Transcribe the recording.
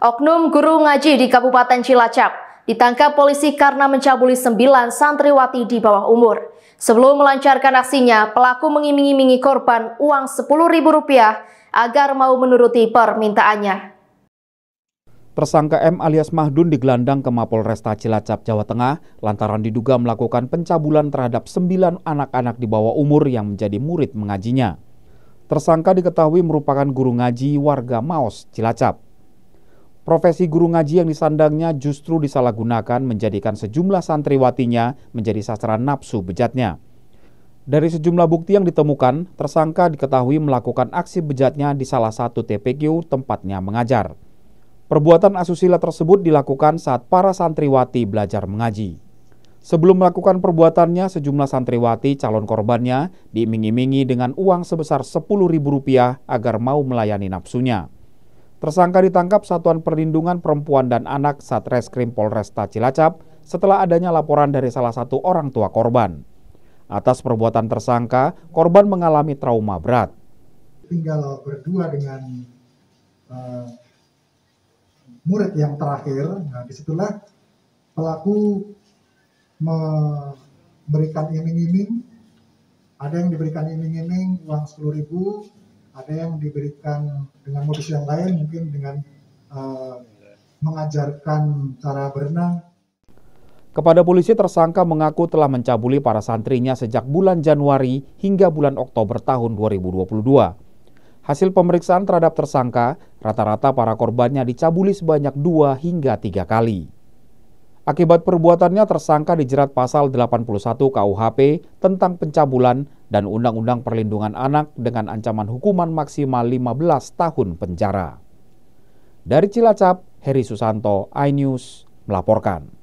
Oknum guru ngaji di Kabupaten Cilacap ditangkap polisi karena mencabuli sembilan santriwati di bawah umur. Sebelum melancarkan aksinya, pelaku mengiming-imingi korban uang Rp10.000 agar mau menuruti permintaannya. Tersangka M alias Mahdun digelandang ke Mapolresta Cilacap, Jawa Tengah lantaran diduga melakukan pencabulan terhadap sembilan anak-anak di bawah umur yang menjadi murid mengajinya. Tersangka diketahui merupakan guru ngaji warga Maos, Cilacap. Profesi guru ngaji yang disandangnya justru disalahgunakan menjadikan sejumlah santriwatinya menjadi sasaran nafsu bejatnya. Dari sejumlah bukti yang ditemukan, tersangka diketahui melakukan aksi bejatnya di salah satu TPQ tempatnya mengajar. Perbuatan asusila tersebut dilakukan saat para santriwati belajar mengaji. Sebelum melakukan perbuatannya, sejumlah santriwati calon korbannya diiming-imingi dengan uang sebesar Rp10.000 agar mau melayani nafsunya. Tersangka ditangkap Satuan Perlindungan Perempuan dan Anak Satreskrim Polresta Cilacap setelah adanya laporan dari salah satu orang tua korban. Atas perbuatan tersangka, korban mengalami trauma berat. Tinggal berdua dengan uh, murid yang terakhir, nah disitulah pelaku memberikan iming-iming, ada yang diberikan iming-iming uang 10 ribu, ada yang diberikan dengan modus yang lain mungkin dengan uh, mengajarkan cara berenang kepada polisi, tersangka mengaku telah mencabuli para santrinya sejak bulan Januari hingga bulan Oktober tahun 2022. Hasil pemeriksaan terhadap tersangka, rata-rata para korbannya dicabuli sebanyak dua hingga tiga kali. Akibat perbuatannya tersangka dijerat pasal 81 KUHP tentang pencabulan dan Undang-Undang Perlindungan Anak dengan ancaman hukuman maksimal 15 tahun penjara. Dari Cilacap, Heri Susanto, iNews, melaporkan.